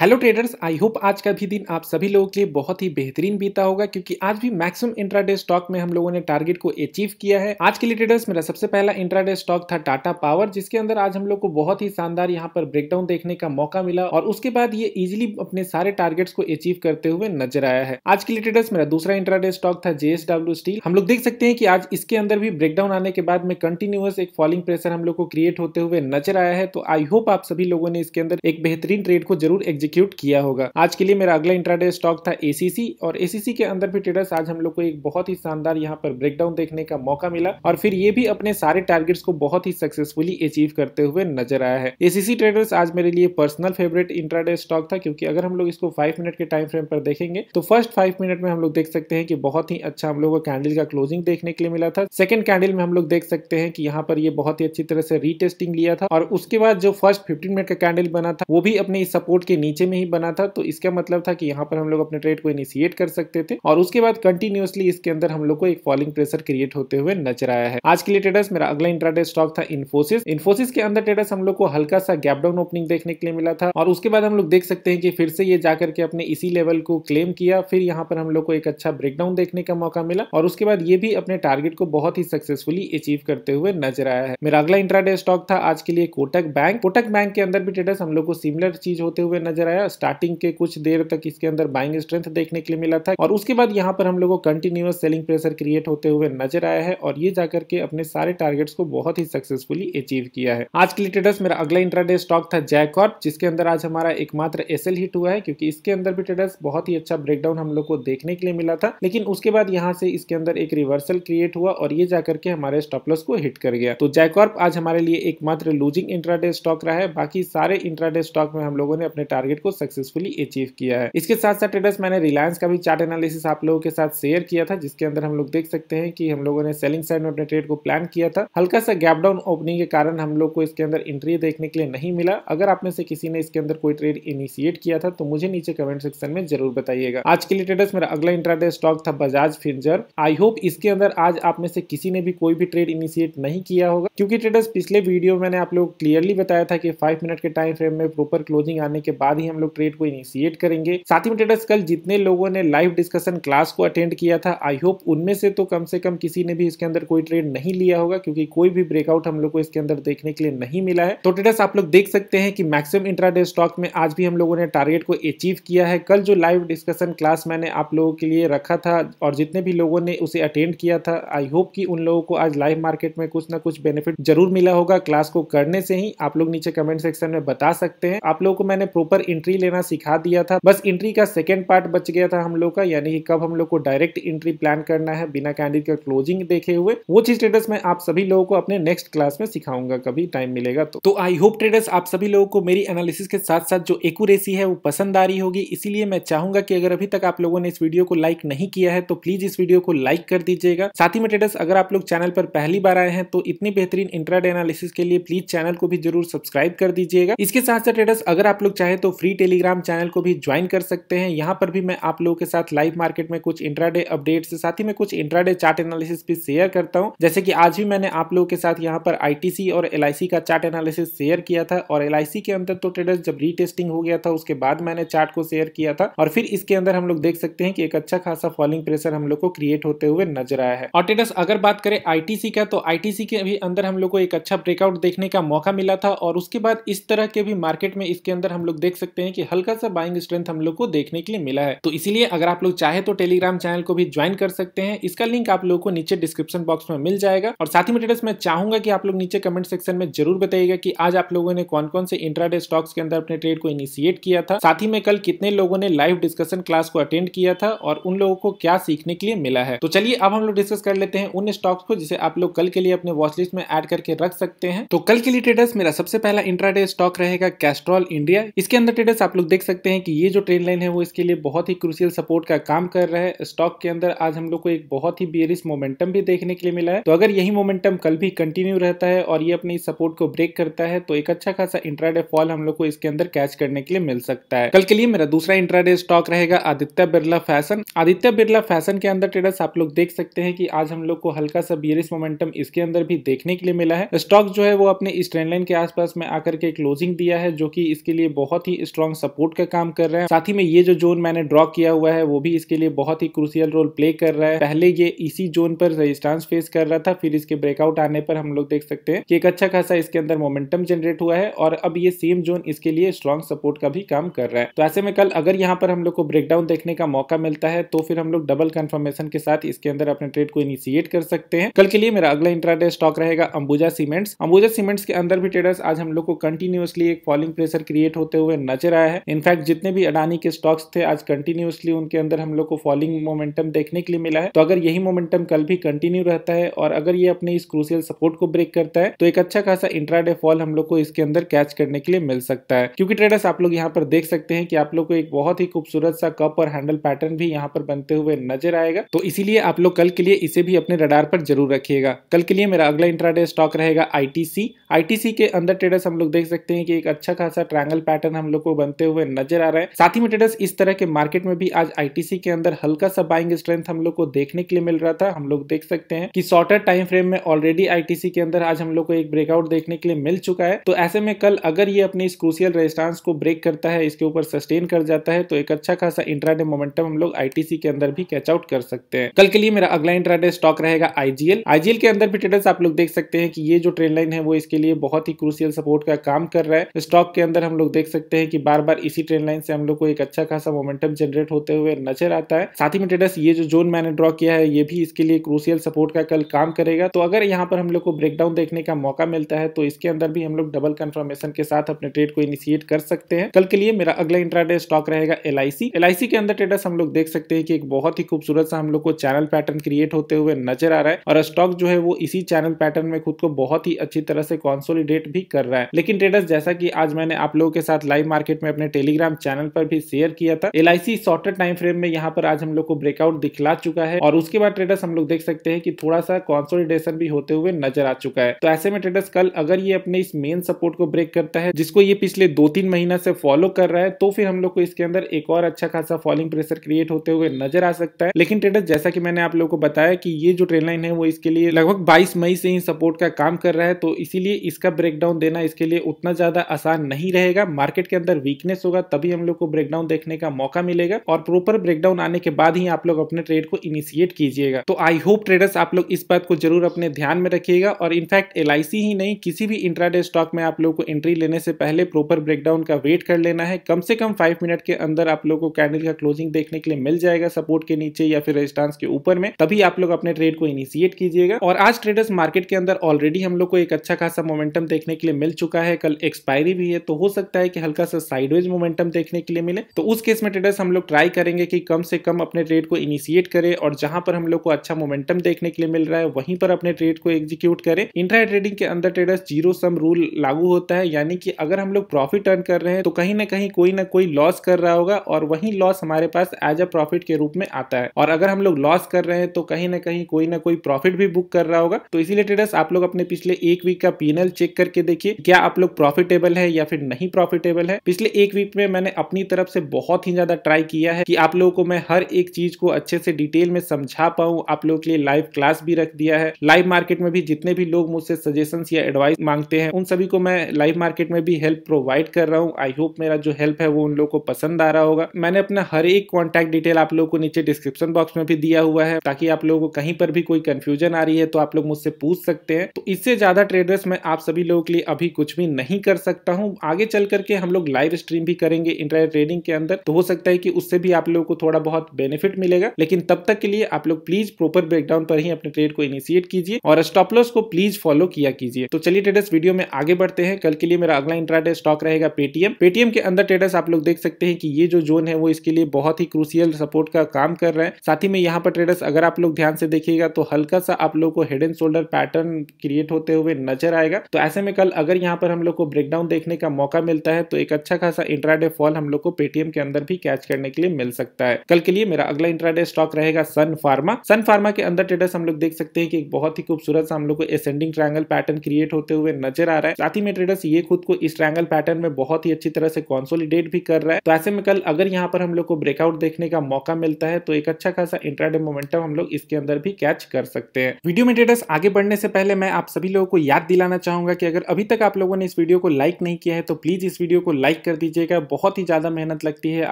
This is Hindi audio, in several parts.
हेलो ट्रेडर्स आई होप आज का भी दिन आप सभी लोगों के लिए बहुत ही बेहतरीन बीता होगा क्योंकि आज भी मैक्सिमम इंट्राडे स्टॉक में हम लोगों ने टारगेट को अचीव किया है आज के लिए ट्रेडर्स मेरा सबसे पहला इंट्राडे स्टॉक था टाटा पावर जिसके अंदर आज हम लोग को बहुत ही शानदार यहां पर ब्रेकडाउन देखने का मौका मिला और उसके बाद ये इजिली अपने सारे टारगेट्स को अचीव करते हुए नजर आया है आज के लिए ट्रेडर्स मेरा दूसरा इंट्राडे स्टॉक था जेएसडब्ल्यू स्टील हम लोग देख सकते हैं कि आज इसके अंदर भी ब्रेकडाउन आने के बाद में कंटिन्यूअस एक फॉलिंग प्रेशर हम लोग को क्रिएट होते हुए नजर आया है तो आई होप आप सभी लोगों ने इसके अंदर एक बेहतरीन ट्रेड को जरूर एग्जीक्यूट एग्जीक्यूट किया होगा आज के लिए मेरा अगला इंट्राडे स्टॉक था एसीसी और एसीसी के अंदर भी ट्रेडर्स आज हम लोग को एक बहुत ही शानदार यहाँ पर ब्रेकडाउन देखने का मौका मिला और फिर ये भी अपने सारे टारगेट्स को बहुत ही सक्सेसफुली अचीव करते हुए नजर आया है एसीसी ट्रेडर्स आज मेरे लिए पर्सनल फेवरेट इंट्राडे स्टॉक था क्योंकि अगर हम लोग इसको फाइव मिनट के टाइम फ्रेम पर देखेंगे तो फर्स्ट फाइव मिनट में हम लोग देख सकते हैं कि बहुत ही अच्छा हम लोग को कैंडल का क्लोजिंग देखने के लिए मिला था सेकंड कैंडल में हम लोग देख सकते हैं कि यहाँ पर ये बहुत ही अच्छी तरह से रीटेस्टिंग लिया था और उसके बाद जो फर्स्ट फिफ्टीन मिनट का कैंडल बना था वो भी अपने सपोर्ट के नीचे नीचे में ही बना था तो इसका मतलब था कि यहाँ पर हम लोग अपने ट्रेड को इनिशिएट कर सकते थे और उसके बाद कंटिन्यूसली इसके अंदर हम लोग को एक फॉलिंग प्रेशर क्रिएट होते हुए नजर आया है आज के लिए ट्रेडर्स मेरा अगला इंट्राडे स्टॉक था इन्फोसिस इन्फोसिस के अंदर ट्रेडर्स हम लोग को हल्का सा गैप डाउन ओपनिंग देखने के लिए मिला था और उसके बाद हम लोग देख सकते हैं कि फिर से ये जाकर के अपने इसी लेवल को क्लेम किया फिर यहाँ पर हम लोग को एक अच्छा ब्रेकडाउन देखने का मौका मिला और उसके बाद ये भी अपने टारगेट को बहुत ही सक्सेसफुली अचीव करते हुए नजर आया है मेरा अगला इंट्राडे स्टॉक था आज के लिए कोटक बैंक कोटक बैंक के अंदर भी ट्रेडर्स हम लोग को सिमिलर चीज होते हुए नजर रहा है स्टार्टिंग के कुछ देर तक इसके अंदर बाइंग स्ट्रेंथ देखने के लिए मिला था और उसके बाद यहाँ पर हम लोगों को कंटिन्यूस सेलिंग प्रेशर क्रिएट होते हुए नजर आया है और ये जाकर के अपने सारे टारगेट्स को बहुत ही सक्सेसफुली अचीव किया है आज के लिए मेरा अगला इंट्राडे स्टॉक था जैकॉर्प जिसके अंदर आज हमारा एकमात्र एसएल हिट हुआ है क्योंकि इसके अंदर भी ट्रेडर्स बहुत ही अच्छा ब्रेकडाउन हम लोग को देखने के लिए मिला था लेकिन उसके बाद यहाँ से इसके अंदर एक रिवर्सल क्रिएट हुआ और ये जाकर के हमारे स्टॉपलस को हिट कर गया तो जैकॉर्प आज हमारे लिए एकमात्र लूजिंग इंट्राडे स्टॉक रहा है बाकी सारे इंट्राडे स्टॉक में हम लोगों ने अपने टारगेट टारगेट को सक्सेसफुली अचीव किया है इसके साथ साथ ट्रेडर्स मैंने रिलायंस का भी चार्ट एनालिसिस आप लोगों के साथ शेयर किया था जिसके अंदर हम लोग देख सकते हैं कि हम लोगों ने सेलिंग साइड में अपने ट्रेड को प्लान किया था हल्का सा गैप डाउन ओपनिंग के कारण हम लोग को इसके अंदर एंट्री देखने के लिए नहीं मिला अगर आप में से किसी ने इसके अंदर कोई ट्रेड इनिशिएट किया था तो मुझे नीचे कमेंट सेक्शन में जरूर बताइएगा आज के लिए ट्रेडर्स मेरा अगला इंट्राडे स्टॉक था बजाज फिंजर आई होप इसके अंदर आज आप में से किसी ने भी कोई भी ट्रेड इनिशिएट नहीं किया होगा क्योंकि ट्रेडर्स पिछले वीडियो में मैंने आप लोग क्लियरली बताया था कि फाइव मिनट के टाइम फ्रेम में प्रोपर क्लोजिंग आने के बाद ही ही हम लोग ट्रेड को इनिशिएट करेंगे साथ ही में ट्रेडर्स कल जितने लोगों ने लाइव डिस्कशन क्लास को अटेंड किया था आई होप उनमें से तो कम से कम किसी ने भी इसके अंदर कोई ट्रेड नहीं लिया होगा क्योंकि कोई भी ब्रेकआउट हम लोग को इसके अंदर देखने के लिए नहीं मिला है तो ट्रेडर्स आप लोग देख सकते हैं कि मैक्सिमम इंट्राडे स्टॉक में आज भी हम लोगों ने टारगेट को अचीव किया है कल जो लाइव डिस्कशन क्लास मैंने आप लोगों के लिए रखा था और जितने भी लोगों ने उसे अटेंड किया था आई होप कि उन लोगों को आज लाइव मार्केट में कुछ ना कुछ बेनिफिट जरूर मिला होगा क्लास को करने से ही आप लोग नीचे कमेंट सेक्शन में बता सकते हैं आप लोगों को मैंने प्रॉपर एंट्री लेना सिखा दिया था बस एंट्री का सेकेंड पार्ट बच गया था हम लोग का यानी कि कब हम लोग को डायरेक्ट एंट्री प्लान करना है बिना कैंडिडेट का क्लोजिंग देखे हुए वो चीज ट्रेडर्स मैं आप सभी लोगों को अपने नेक्स्ट क्लास में सिखाऊंगा कभी टाइम मिलेगा तो तो आई होप ट्रेडर्स आप सभी लोगों को मेरी एनालिसिस के साथ साथ जो एक्यूरेसी है वो पसंद आ रही होगी इसीलिए मैं चाहूंगा कि अगर अभी तक आप लोगों ने इस वीडियो को लाइक नहीं किया है तो प्लीज इस वीडियो को लाइक कर दीजिएगा साथ ही में ट्रेडर्स अगर आप लोग चैनल पर पहली बार आए हैं तो इतनी बेहतरीन इंट्राडे एनालिसिस के लिए प्लीज चैनल को भी जरूर सब्सक्राइब कर दीजिएगा इसके साथ साथ ट्रेडर्स अगर आप लोग चाहे तो फ्री टेलीग्राम चैनल को भी ज्वाइन कर सकते हैं यहाँ पर भी मैं आप लोगों के साथ लाइव मार्केट में कुछ इंट्राडे अपडेट्स साथ ही में कुछ इंट्राडे चार्ट एनालिसिस भी शेयर करता हूँ जैसे कि आज भी मैंने आप लोगों के साथ यहाँ पर आईटीसी और एल का चार्ट एनालिसिस शेयर किया था और एल के अंदर तो ट्रेडर्स जब रीटेस्टिंग हो गया था उसके बाद मैंने चार्ट को शेयर किया था और फिर इसके अंदर हम लोग देख सकते हैं कि एक अच्छा खासा फॉलिंग प्रेशर हम लोग को क्रिएट होते हुए नजर आया है और ट्रेडर्स अगर बात करें आईटीसी का तो आईटीसी के भी अंदर हम लोग को एक अच्छा ब्रेकआउट देखने का मौका मिला था और उसके बाद इस तरह के भी मार्केट में इसके अंदर हम लोग देख सकते सकते हैं कि हल्का सा बाइंग स्ट्रेंथ हम लोग को देखने के लिए मिला है तो इसीलिए अगर आप लोग चाहे तो टेलीग्राम चैनल को भी ज्वाइन कर सकते हैं इसका लिंक आप लोग को नीचे डिस्क्रिप्शन बॉक्स में मिल जाएगा और साथ ही मैं चाहूंगा कि आप लोग नीचे कमेंट सेक्शन में जरूर बताइएगा कि आज आप लोगों ने कौन कौन से इंट्राडे स्टॉक्स के अंदर अपने ट्रेड को इनिशिएट किया था साथ ही में कल कितने लोगों ने लाइव डिस्कशन क्लास को अटेंड किया था और उन लोगों को क्या सीखने के लिए मिला है तो चलिए अब हम लोग डिस्कस कर लेते हैं उन स्टॉक्स को जिसे आप लोग कल के लिए अपने वॉचलिस्ट में एड करके रख सकते हैं तो कल के लिए ट्रेडर्स मेरा सबसे पहला इंट्राडे स्टॉक रहेगा कैस्ट्रॉल इंडिया इसके अंदर ट्रेडर्स आप लोग देख सकते हैं कि ये जो ट्रेंड लाइन है वो इसके लिए बहुत ही क्रुशियल सपोर्ट का काम कर रहा है स्टॉक के अंदर आज हम लोग को एक बहुत ही बियरिस मोमेंटम भी देखने के लिए मिला है तो अगर यही मोमेंटम कल भी कंटिन्यू रहता है और ये अपने सपोर्ट को ब्रेक करता है तो एक अच्छा खासा इंट्राडे फॉल हम लोग को इसके अंदर कैच करने के लिए मिल सकता है कल के लिए मेरा दूसरा इंट्राडे स्टॉक रहेगा आदित्य बिरला फैशन आदित्य बिरला फैशन के अंदर ट्रेडर्स आप लोग देख सकते हैं कि आज हम लोग को हल्का सा बियरिस मोमेंटम इसके अंदर भी देखने के लिए मिला है स्टॉक जो है वो अपने इस ट्रेंड लाइन के आसपास में आकर के क्लोजिंग दिया है जो कि इसके लिए बहुत ही स्ट्रॉन्ग सपोर्ट का काम कर रहे हैं साथ ही में ये जो जोन मैंने ड्रॉ किया हुआ है वो भी इसके लिए बहुत ही क्रूसियल रोल प्ले कर रहा है पहले ये इसी जोन पर रेजिस्टेंस फेस कर रहा था फिर इसके ब्रेकआउट आने पर हम लोग देख सकते हैं कि एक अच्छा खासा इसके अंदर मोमेंटम जनरेट हुआ है और अब ये सेम जोन इसके लिए स्ट्रॉन्ग सपोर्ट का भी काम कर रहा है तो ऐसे में कल अगर यहाँ पर हम लोग को ब्रेकडाउन देखने का मौका मिलता है तो फिर हम लोग डबल कंफर्मेशन के साथ इसके अंदर अपने ट्रेड को इनिशिएट कर सकते हैं कल के लिए मेरा अगला इंट्राडे स्टॉक रहेगा अंबुजा सीमेंट्स अंबुजा सीमेंट्स के अंदर भी ट्रेडर्स आज हम लोग को कंटिन्यूसली एक फॉलिंग प्रेशर क्रिएट होते हुए नजर नजर आया है इनफैक्ट जितने भी अडानी के स्टॉक्स थे आज कंटिन्यूसली उनके अंदर हम लोग को फॉलिंग मोमेंटम देखने के लिए मिला है तो अगर यही मोमेंटम कल भी कंटिन्यू रहता है और अगर ये अपने इस क्रूसियल सपोर्ट को ब्रेक करता है तो एक अच्छा खासा इंट्राडे फॉल हम लोग को इसके अंदर कैच करने के लिए मिल सकता है क्योंकि ट्रेडर्स आप लोग यहाँ पर देख सकते हैं कि आप लोग को एक बहुत ही खूबसूरत सा कप और हैंडल पैटर्न भी यहाँ पर बनते हुए नजर आएगा तो इसीलिए आप लोग कल के लिए इसे भी अपने रडार पर जरूर रखिएगा कल के लिए मेरा अगला इंट्राडे स्टॉक रहेगा आईटीसी आईटीसी के अंदर ट्रेडर्स हम लोग देख सकते हैं कि एक अच्छा खासा ट्रैंगल पैटर्न हम लोग को बनते हुए नजर आ रहे हैं साथ ही में ट्रेडर्स इस तरह के मार्केट में भी आज आई के अंदर हल्का सा बाइंग स्ट्रेंथ हम लोग को देखने के लिए मिल रहा था हम लोग देख सकते हैं कि शॉर्टर टाइम फ्रेम में ऑलरेडी आई के अंदर आज हम लोग को एक ब्रेकआउट देखने के लिए मिल चुका है तो ऐसे में कल अगर ये अपने क्रूसियल रेजिस्टेंस को ब्रेक करता है इसके ऊपर सस्टेन कर जाता है तो एक अच्छा खासा इंट्राडे मोमेंटम हम लोग आई के अंदर भी कैच आउट कर सकते हैं कल के लिए मेरा अगला इंट्राडे स्टॉक रहेगा आईजीएल आईजीएल के अंदर भी ट्रेडर्स आप लोग देख सकते हैं कि ये जो ट्रेन लाइन है वो इसके लिए बहुत ही क्रूसियल सपोर्ट का काम कर रहा है स्टॉक के अंदर हम लोग देख सकते हैं कि कि बार बार इसी ट्रेन लाइन से हम लोग को एक अच्छा खासा मोमेंटम जनरेट होते हुए नजर आता है साथ ही में ट्रेडर्स ये जो जोन मैंने ड्रॉ किया है ये भी इसके लिए क्रूसियल सपोर्ट का कल काम करेगा तो अगर यहाँ पर हम लोग को ब्रेकडाउन देखने का मौका मिलता है तो इसके अंदर भी हम लोग डबल कंफर्मेशन के साथ अपने ट्रेड को इनिशिएट कर सकते हैं कल के लिए मेरा अगला इंट्राडे स्टॉक रहेगा एल आई के अंदर ट्रेडर्स हम लोग देख सकते हैं कि एक बहुत ही खूबसूरत सा हम लोग को चैनल पैटर्न क्रिएट होते हुए नजर आ रहा है और स्टॉक जो है वो इसी चैनल पैटर्न में खुद को बहुत ही अच्छी तरह से कॉन्सोलिडेट भी कर रहा है लेकिन ट्रेडर्स जैसा की आज मैंने आप लोगों के साथ लाइव मार्केट में अपने टेलीग्राम चैनल पर भी शेयर किया था एल शॉर्टर टाइम फ्रेम में यहाँ पर आज हम लोग को ब्रेकआउट दिखला चुका है और उसके बाद ट्रेडर्स हम लोग देख सकते हैं कि थोड़ा सा कॉन्सोलिडेशन भी होते हुए नजर आ चुका है तो ऐसे में ट्रेडर्स कल अगर ये अपने इस मेन सपोर्ट को ब्रेक करता है जिसको ये पिछले दो तीन महीना से फॉलो कर रहा है तो फिर हम लोग को इसके अंदर एक और अच्छा खासा फॉलिंग प्रेशर क्रिएट होते हुए नजर आ सकता है लेकिन ट्रेडर्स जैसा की मैंने आप लोग को बताया कि ये जो ट्रेन लाइन है वो इसके लिए लगभग बाईस मई से ही सपोर्ट का काम कर रहा है तो इसीलिए इसका ब्रेकडाउन देना इसके लिए उतना ज्यादा आसान नहीं रहेगा मार्केट के अंदर अंदर वीकनेस होगा तभी हम लोग को ब्रेकडाउन देखने का मौका मिलेगा और प्रॉपर ब्रेकडाउन आने के बाद ही आप लोग अपने ट्रेड को इनिशिएट कीजिएगा तो आई होप ट्रेडर्स आप लोग इस बात को जरूर अपने ध्यान में रखिएगा और इनफैक्ट एल ही नहीं किसी भी इंट्राडे स्टॉक में आप लोग को एंट्री लेने से पहले प्रॉपर ब्रेकडाउन का वेट कर लेना है कम से कम फाइव मिनट के अंदर आप लोग को कैंडल का क्लोजिंग देखने के लिए मिल जाएगा सपोर्ट के नीचे या फिर रेजिस्टांस के ऊपर में तभी आप लोग अपने ट्रेड को इनिशिएट कीजिएगा और आज ट्रेडर्स मार्केट के अंदर ऑलरेडी हम लोग को एक अच्छा खासा मोमेंटम देखने के लिए मिल चुका है कल एक्सपायरी भी है तो हो सकता है कि हल्का सा से साइडवेज मोमेंटम देखने के लिए मिले तो उस केस में ट्रेडर्स हम लोग ट्राई करेंगे कि कम से कम अपने ट्रेड को इनिशिएट करें और जहां पर हम लोग को अच्छा मोमेंटम देखने के लिए मिल रहा है वहीं पर अपने ट्रेड को एग्जीक्यूट करें इंट्रा ट्रेडिंग के अंदर ट्रेडर्स जीरो सम रूल लागू होता है यानी कि अगर हम लोग प्रॉफिट अर्न कर रहे हैं तो कहीं ना कहीं कोई ना कोई लॉस कर रहा होगा और वही लॉस हमारे पास एज अ प्रॉफिट के रूप में आता है और अगर हम लोग लॉस कर रहे हैं तो कहीं ना कहीं कोई ना कोई प्रॉफिट भी बुक कर रहा होगा तो इसीलिए ट्रेडर्स आप लोग अपने पिछले एक वीक का पीएनएल चेक करके देखिए क्या आप लोग प्रॉफिटेबल है या फिर नहीं प्रॉफिटेबल है पिछले एक वीक में मैंने अपनी तरफ से बहुत ही ज़्यादा ट्राई किया है कि आप लोगों को मैं हर एक चीज़ को अच्छे से डिटेल में समझा पाऊँ आप लोगों के लिए लाइव क्लास भी रख दिया है लाइव मार्केट में भी जितने भी लोग मुझसे सजेशन या एडवाइस मांगते हैं उन सभी को मैं लाइव मार्केट में भी हेल्प प्रोवाइड कर रहा हूँ आई होप मेरा जो हेल्प है वो उन लोग को पसंद आ रहा होगा मैंने अपना हर एक कॉन्टैक्ट डिटेल आप लोग को नीचे डिस्क्रिप्शन बॉक्स में भी दिया हुआ है ताकि आप लोगों को कहीं पर भी कोई कंफ्यूजन आ रही है तो आप लोग मुझसे पूछ सकते हैं तो इससे ज्यादा ट्रेडर्स मैं आप सभी लोगों के लिए अभी कुछ भी नहीं कर सकता हूँ आगे चल करके हम लोग लाइव स्ट्रीम भी करेंगे इंट्रा ट्रेडिंग के अंदर तो हो सकता है कि उससे भी आप लोगों को थोड़ा बहुत बेनिफिट मिलेगा लेकिन तब तक के लिए आप लोग प्लीज प्रॉपर ब्रेकडाउन पर ही अपने ट्रेड को इनिशिएट कीजिए और स्टॉपलॉस को प्लीज फॉलो किया कीजिए तो चलिए ट्रेडर्स वीडियो में आगे बढ़ते हैं कल के लिए मेरा अगला इंट्राडे स्टॉक रहेगा पेटीएम पेटीएम के अंदर ट्रेडर्स आप लोग देख सकते हैं कि ये जो जोन है वो इसके लिए बहुत ही क्रूसियल सपोर्ट का काम कर रहे हैं साथ ही में यहाँ पर ट्रेडर्स अगर आप लोग ध्यान से देखिएगा तो हल्का सा आप लोग को head and shoulder pattern create होते हुए नजर आएगा तो ऐसे में कल अगर यहाँ पर हम लोग को ब्रेकडाउन देखने का मौका मिलता है तो एक अच्छा अच्छा खासा इंट्राडे फॉल हम लोग को पेटीएम के अंदर भी कैच करने के लिए मिल सकता है कल के लिए मेरा अगला इंट्राडे स्टॉक रहेगा सन फार्मा सन फार्मा के अंदर ट्रेडर्स हम लोग देख सकते हैं कि बहुत ही खूबसूरत हम लोग को एसेंडिंग ट्रायंगल पैटर्न क्रिएट होते हुए नजर आ रहा है साथ ही में ट्रेडर्स ये खुद को इस ट्रायंगल पैटर्न में बहुत ही अच्छी तरह से कॉन्सोलिडेट भी कर रहा है तो ऐसे में कल अगर यहाँ पर हम लोग को ब्रेकआउट देखने का मौका मिलता है तो एक अच्छा खासा इंट्राडे मोमेंटम हम लोग इसके अंदर भी कैच कर सकते हैं वीडियो में ट्रेडर्स आगे बढ़ने से पहले मैं आप सभी लोगों को याद दिलाना चाहूंगा कि अगर अभी तक आप लोगों ने इस वीडियो को लाइक नहीं किया है तो प्लीज इस वीडियो को लाइक लाइक कर दीजिएगा बहुत ही ज़्यादा मेहनत लगती है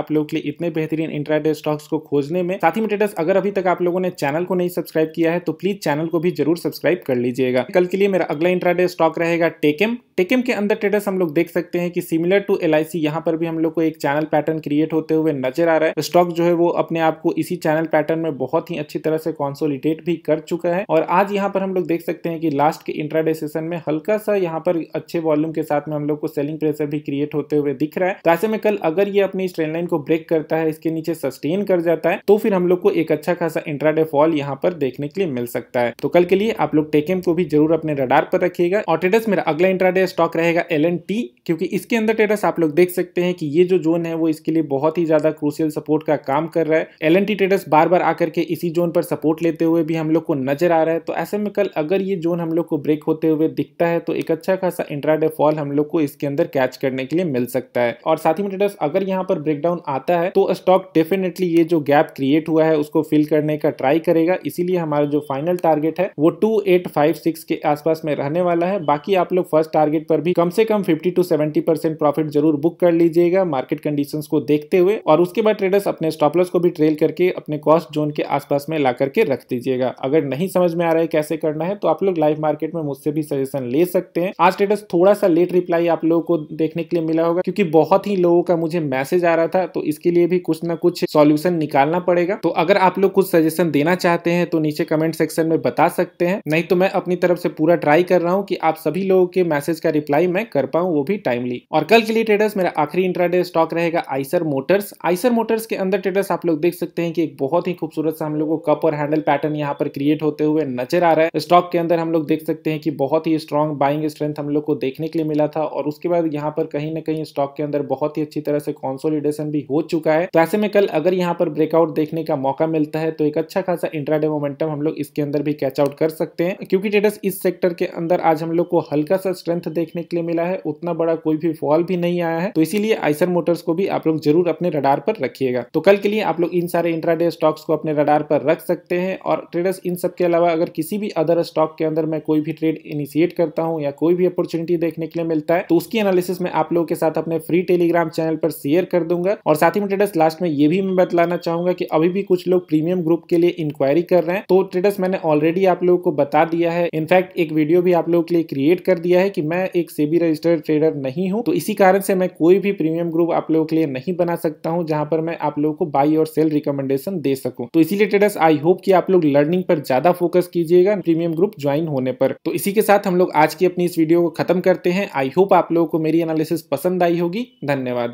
आप लोगों के लिए इतने बेहतरीन इंट्राडे स्टॉक्स को खोजने में साथ ही में ट्रेडर्स अगर अभी तक आप लोगों ने चैनल को नहीं सब्सक्राइब किया है तो प्लीज़ चैनल को भी जरूर सब्सक्राइब कर लीजिएगा कल के लिए मेरा अगला इंट्राडे स्टॉक रहेगा टेकेम टेकेम के अंदर ट्रेडर्स हम लोग देख सकते हैं कि सिमिलर टू एल आई पर भी हम लोग को एक चैनल पैटर्न क्रिएट होते हुए नजर आ रहा है स्टॉक जो है वो अपने आप को इसी चैनल पैटर्न में बहुत ही अच्छी तरह से कॉन्सोलिडेट भी कर चुका है और आज यहाँ पर हम लोग देख सकते हैं कि लास्ट के इंट्राडे सेशन में हल्का सा यहाँ पर अच्छे वॉल्यूम के साथ में हम लोग को सेलिंग प्रेशर भी क्रिएट होते हुए में दिख रहा है तो ऐसे में कल अगर ये अपनी ट्रेन लाइन को ब्रेक करता है इसके नीचे सस्टेन कर जाता है तो फिर हम लोग को एक अच्छा खासा इंट्राडे फॉल यहाँ पर देखने के लिए मिल सकता है तो कल के लिए आप लोग टेकेम को भी जरूर अपने रडार पर रखिएगा और टेडस मेरा अगला इंट्राडे स्टॉक रहेगा एल क्योंकि इसके अंदर टेडस आप लोग देख सकते हैं कि ये जो जोन है वो इसके लिए बहुत ही ज्यादा क्रूसियल सपोर्ट का काम कर रहा है एल टेडस बार बार आकर के इसी जोन पर सपोर्ट लेते हुए भी हम लोग को नजर आ रहा है तो ऐसे में कल अगर ये जोन हम लोग को ब्रेक होते हुए दिखता है तो एक अच्छा खासा इंट्राडे फॉल हम लोग को इसके अंदर कैच करने के लिए मिल सकता है और साथ ही में ट्रेडर्स अगर यहाँ पर ब्रेकडाउन आता है तो स्टॉक डेफिनेटली ये जो गैप क्रिएट हुआ है उसको फिल करने का ट्राई करेगा इसीलिए हमारा जो फाइनल टारगेट है वो टू के आसपास में रहने वाला है बाकी आप लोग फर्स्ट टारगेट पर भी कम से कम fifty to seventy percent profit जरूर बुक कर लीजिएगा मार्केट कंडीशन को देखते हुए और उसके बाद ट्रेडर्स अपने स्टॉपलस को भी ट्रेल करके अपने कॉस्ट जोन के आसपास में ला करके रख दीजिएगा अगर नहीं समझ में आ रहा है कैसे करना है तो आप लोग लाइव मार्केट में मुझसे भी सजेशन ले सकते हैं आज ट्रेडर्स थोड़ा सा लेट रिप्लाई आप लोगों को देखने के लिए मिला होगा क्योंकि बहुत ही लोगों का मुझे मैसेज आ रहा था तो इसके लिए भी कुछ ना कुछ सॉल्यूशन निकालना पड़ेगा तो अगर आप लोग कुछ सजेशन देना चाहते हैं तो नीचे कमेंट सेक्शन में बता सकते हैं नहीं तो मैं अपनी तरफ से पूरा ट्राई कर रहा हूँ कि आप सभी लोगों के मैसेज का रिप्लाई मैं कर पाऊँ वो भी टाइमली और कल के लिए ट्रेडर्स मेरा आखिरी इंट्राडे स्टॉक रहेगा आइसर मोटर्स आइसर मोटर्स के अंदर ट्रेडर्स आप लोग देख सकते हैं कि एक बहुत ही खूबसूरत सा हम लोग को कप और हैंडल पैटर्न यहाँ पर क्रिएट होते हुए नजर आ रहा है स्टॉक के अंदर हम लोग देख सकते हैं कि बहुत ही स्ट्रॉन्ग बाइंग स्ट्रेंथ हम लोग को देखने के लिए मिला था और उसके बाद यहाँ पर कहीं ना कहीं स्टॉक के अंदर बहुत ही अच्छी तरह से कॉन्सोलिडेशन भी हो चुका है तो ऐसे में कल अगर यहाँ पर ब्रेकआउट देखने का मौका मिलता है तो एक अच्छा खासा इंट्राडे मोमेंटम हम लोग इसके अंदर भी कैच आउट कर सकते हैं क्योंकि ट्रेडर्स इस सेक्टर के अंदर आज हम लोग को हल्का सा स्ट्रेंथ देखने के लिए मिला है उतना बड़ा कोई भी फॉल भी नहीं आया है तो इसीलिए आइसर मोटर्स को भी आप लोग जरूर अपने रडार पर रखिएगा तो कल के लिए आप लोग इन सारे इंट्राडे स्टॉक्स को अपने रडार पर रख सकते हैं और ट्रेडर्स इन सब के अलावा अगर किसी भी अदर स्टॉक के अंदर मैं कोई भी ट्रेड इनिशिएट करता हूँ या कोई भी अपॉर्चुनिटी देखने के लिए मिलता है तो उसकी एनालिसिस में आप लोगों के साथ अपने फ्री टेलीग्राम चैनल पर शेयर कर दूंगा और साथ ही में ट्रेडर्स लास्ट में ये भी मैं बतलाना चाहूंगा कि अभी भी कुछ लोग प्रीमियम ग्रुप के लिए इंक्वायरी कर रहे हैं तो ट्रेडर्स मैंने ऑलरेडी आप लोगों को बता दिया है इनफैक्ट एक वीडियो भी आप लोगों के लिए क्रिएट कर दिया है कि मैं एक सेबी रजिस्टर्ड ट्रेडर नहीं हूं तो इसी कारण से मैं कोई भी प्रीमियम ग्रुप आप लोगों के लिए नहीं बना सकता हूँ जहां पर मैं आप लोगों को बाई और सेल रिकमेंडेशन दे सकूं तो इसीलिए ट्रेडर्स आई होप कि आप लोग लर्निंग पर ज्यादा फोकस कीजिएगा प्रीमियम ग्रुप ज्वाइन होने पर तो इसी के साथ हम लोग आज की अपनी इस वीडियो को खत्म करते हैं आई होप आप लोगों को मेरी एनालिसिस पसंद आई आई होगी धन्यवाद